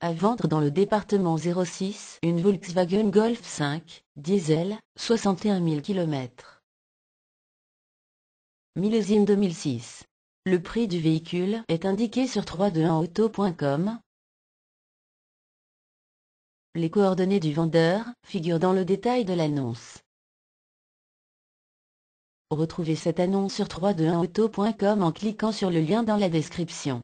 À vendre dans le département 06 une Volkswagen Golf 5, diesel, 61 000 km. Millésime 2006. Le prix du véhicule est indiqué sur 321auto.com. Les coordonnées du vendeur figurent dans le détail de l'annonce. Retrouvez cette annonce sur 321auto.com en cliquant sur le lien dans la description.